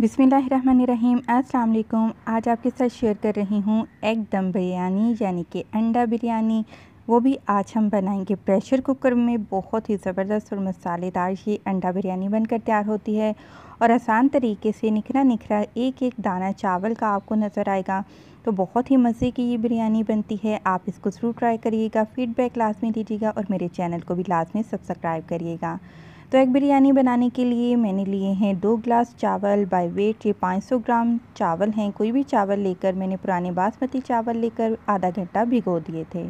बिसमीम् अल्लाम आज आपके साथ शेयर कर रही हूँ एग दम बिरयानी यानी कि अंडा बिरयानी वो भी आज हम बनाएंगे प्रेशर कुकर में बहुत ही ज़बरदस्त और मसालेदार ये अंडा बिरयानी बनकर तैयार होती है और आसान तरीके से निखरा निखरा एक एक दाना चावल का आपको नज़र आएगा तो बहुत ही मज़े की ये बिरयानी बनती है आप इसको ज़रूर ट्राई करिएगा फीडबैक लाजमी दीजिएगा और मेरे चैनल को भी लाजमी सब्सक्राइब करिएगा तो एक बिरयानी बनाने के लिए मैंने लिए हैं दो ग्लास चावल बाय वेट ये 500 ग्राम चावल हैं कोई भी चावल लेकर मैंने पुराने बासमती चावल लेकर आधा घंटा भिगो दिए थे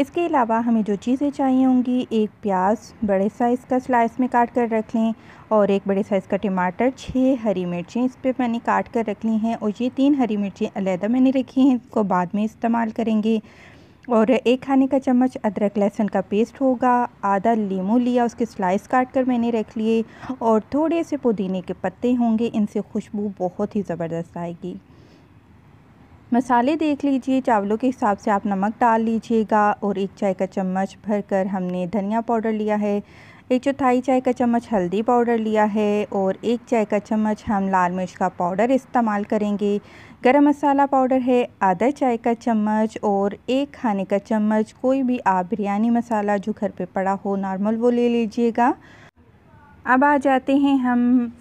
इसके अलावा हमें जो चीज़ें चाहिए होंगी एक प्याज बड़े साइज़ का स्लाइस में काट कर रख लें और एक बड़े साइज़ का टमाटर छः हरी मिर्चें इस पर मैंने काट कर रख ली हैं और ये तीन हरी मिर्चें अलहदा मैंने रखी हैं इसको बाद में इस्तेमाल करेंगे और एक खाने का चम्मच अदरक लहसुन का पेस्ट होगा आधा लीमू लिया उसके स्लाइस काट कर मैंने रख लिए और थोड़े से पुदीने के पत्ते होंगे इनसे खुशबू बहुत ही ज़बरदस्त आएगी मसाले देख लीजिए चावलों के हिसाब से आप नमक डाल लीजिएगा और एक चाय का चम्मच भर कर हमने धनिया पाउडर लिया है एक चौथाई चाय का चम्मच हल्दी पाउडर लिया है और एक चाय का चम्मच हम लाल मिर्च का पाउडर इस्तेमाल करेंगे गरम मसाला पाउडर है आधा चाय का चम्मच और एक खाने का चम्मच कोई भी आप बिरयानी मसाला जो घर पे पड़ा हो नॉर्मल वो ले लीजिएगा अब आ जाते हैं हम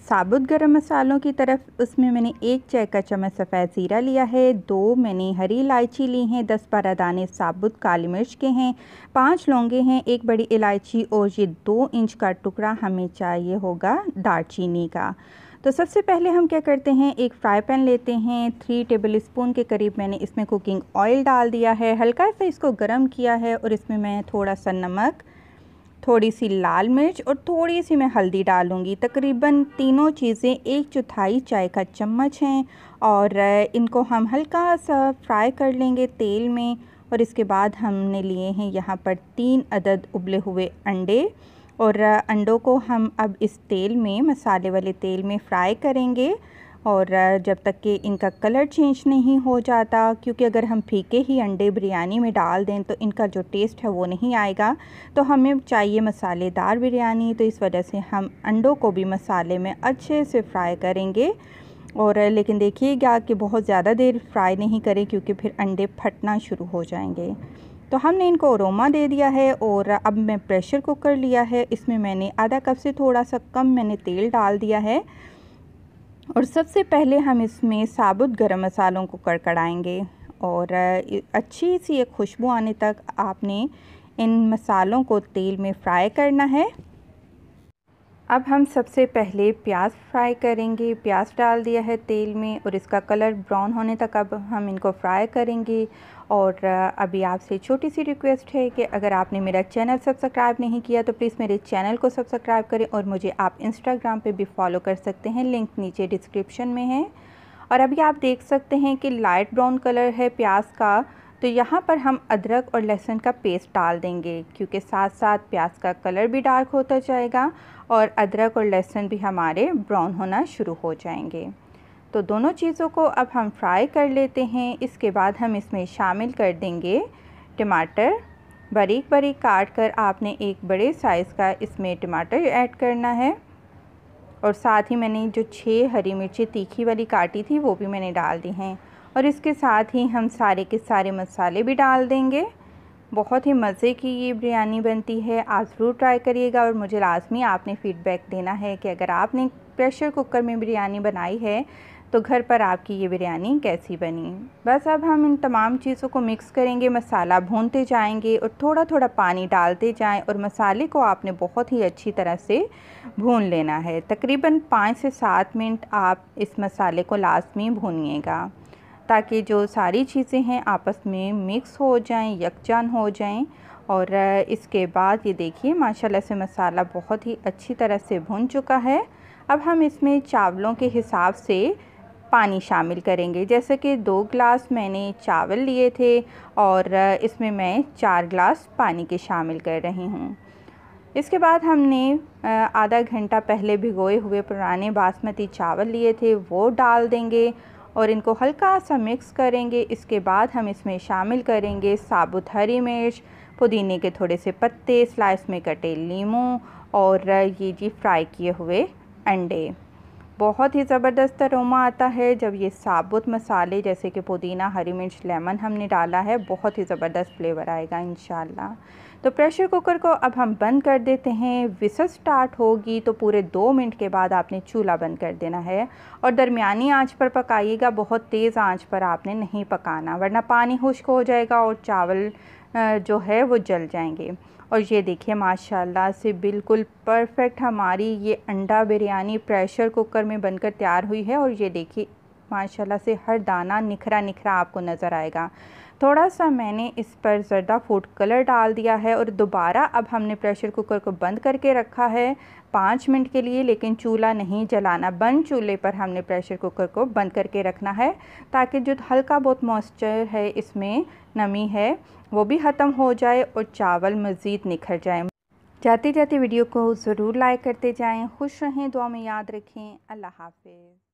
साबुत गरम मसालों की तरफ उसमें मैंने एक चाय का चम्मच सफ़ेद ज़ीरा लिया है दो मैंने हरी इलायची ली हैं दस बारह दाने साबुत काली मिर्च के हैं पांच लौंगे हैं एक बड़ी इलायची और ये दो इंच का टुकड़ा हमें चाहिए होगा दालचीनी का तो सबसे पहले हम क्या करते हैं एक फ्राई पैन लेते हैं थ्री टेबल स्पून के करीब मैंने इसमें कुकिंग ऑयल डाल दिया है हल्का सा इसको गर्म किया है और इसमें मैं थोड़ा सा नमक थोड़ी सी लाल मिर्च और थोड़ी सी मैं हल्दी डालूँगी तकरीबन तीनों चीज़ें एक चौथाई चाय का चम्मच हैं और इनको हम हल्का सा फ्राई कर लेंगे तेल में और इसके बाद हमने लिए हैं यहाँ पर तीन अदद उबले हुए अंडे और अंडों को हम अब इस तेल में मसाले वाले तेल में फ्राई करेंगे और जब तक कि इनका कलर चेंज नहीं हो जाता क्योंकि अगर हम फीके ही अंडे बिरयानी में डाल दें तो इनका जो टेस्ट है वो नहीं आएगा तो हमें चाहिए मसालेदार बिरयानी तो इस वजह से हम अंडों को भी मसाले में अच्छे से फ्राई करेंगे और लेकिन देखिएगा कि बहुत ज़्यादा देर फ्राई नहीं करें क्योंकि फिर अंडे फटना शुरू हो जाएंगे तो हमने इनको अरोमा दे दिया है और अब मैं प्रेशर कुकर लिया है इसमें मैंने आधा कप से थोड़ा सा कम मैंने तेल डाल दिया है और सबसे पहले हम इसमें साबुत गरम मसालों को कड़कड़ाएँगे और अच्छी सी एक खुशबू आने तक आपने इन मसालों को तेल में फ्राई करना है अब हम सबसे पहले प्याज फ्राई करेंगे प्याज डाल दिया है तेल में और इसका कलर ब्राउन होने तक अब हम इनको फ्राई करेंगे और अभी आपसे छोटी सी रिक्वेस्ट है कि अगर आपने मेरा चैनल सब्सक्राइब नहीं किया तो प्लीज़ मेरे चैनल को सब्सक्राइब करें और मुझे आप इंस्टाग्राम पे भी फॉलो कर सकते हैं लिंक नीचे डिस्क्रिप्शन में है और अभी आप देख सकते हैं कि लाइट ब्राउन कलर है प्याज का तो यहाँ पर हम अदरक और लहसुन का पेस्ट डाल देंगे क्योंकि साथ साथ प्याज का कलर भी डार्क होता जाएगा और अदरक और लहसुन भी हमारे ब्राउन होना शुरू हो जाएंगे तो दोनों चीज़ों को अब हम फ्राई कर लेते हैं इसके बाद हम इसमें शामिल कर देंगे टमाटर बारीक बारीक काट कर आपने एक बड़े साइज़ का इसमें टमाटर ऐड करना है और साथ ही मैंने जो छः हरी मिर्ची तीखी वाली काटी थी वो भी मैंने डाल दी हैं और इसके साथ ही हम सारे के सारे मसाले भी डाल देंगे बहुत ही मज़े की ये बिरयानी बनती है आप ज़रूर ट्राई करिएगा और मुझे लाजमी आपने फ़ीडबैक देना है कि अगर आपने प्रेशर कुकर में बिरयानी बनाई है तो घर पर आपकी ये बिरयानी कैसी बनी बस अब हम इन तमाम चीज़ों को मिक्स करेंगे मसाला भूनते जाएंगे और थोड़ा थोड़ा पानी डालते जाएं और मसाले को आपने बहुत ही अच्छी तरह से भून लेना है तकरीबन पाँच से सात मिनट आप इस मसाले को लास्ट में भूनिएगा ताकि जो सारी चीज़ें हैं आपस में मिक्स हो जाएं यकजान हो जाएं और इसके बाद ये देखिए माशाल्लाह से मसाला बहुत ही अच्छी तरह से भुन चुका है अब हम इसमें चावलों के हिसाब से पानी शामिल करेंगे जैसे कि दो ग्लास मैंने चावल लिए थे और इसमें मैं चार ग्लास पानी के शामिल कर रही हूँ इसके बाद हमने आधा घंटा पहले भिगोए हुए पुराने बासमती चावल लिए थे वो डाल देंगे और इनको हल्का सा मिक्स करेंगे इसके बाद हम इसमें शामिल करेंगे साबुत हरी मिर्च पुदीने के थोड़े से पत्ते स्लाइस में कटे लीमू और ये जी फ्राई किए हुए अंडे बहुत ही ज़बरदस्त अरोमा आता है जब ये साबुत मसाले जैसे कि पुदीना हरी मिर्च लेमन हमने डाला है बहुत ही ज़बरदस्त फ्लेवर आएगा इन तो प्रेशर कुकर को अब हम बंद कर देते हैं विसल स्टार्ट होगी तो पूरे दो मिनट के बाद आपने चूल्हा बंद कर देना है और दरमियानी आंच पर पकाइएगा बहुत तेज़ आंच पर आपने नहीं पकाना वरना पानी खुश्क हो जाएगा और चावल जो है वो जल जाएंगे और ये देखिए माशाल्लाह से बिल्कुल परफेक्ट हमारी ये अंडा बिरयानी प्रेशर कुकर में बनकर तैयार हुई है और ये देखिए माशाल्लाह से हर दाना निखरा निखरा आपको नज़र आएगा थोड़ा सा मैंने इस पर ज़रदा फूड कलर डाल दिया है और दोबारा अब हमने प्रेशर कुकर को बंद करके रखा है पाँच मिनट के लिए लेकिन चूल्हा नहीं जलाना बंद चूल्हे पर हमने प्रेशर कुकर को बंद करके रखना है ताकि जो हल्का बहुत मॉइस्चर है इसमें नमी है वो भी ख़त्म हो जाए और चावल मज़ीद निखर जाए जाते जाते वीडियो को ज़रूर लाइक करते जाएँ खुश रहें दुआ में याद रखें अल्लाह हाफिज़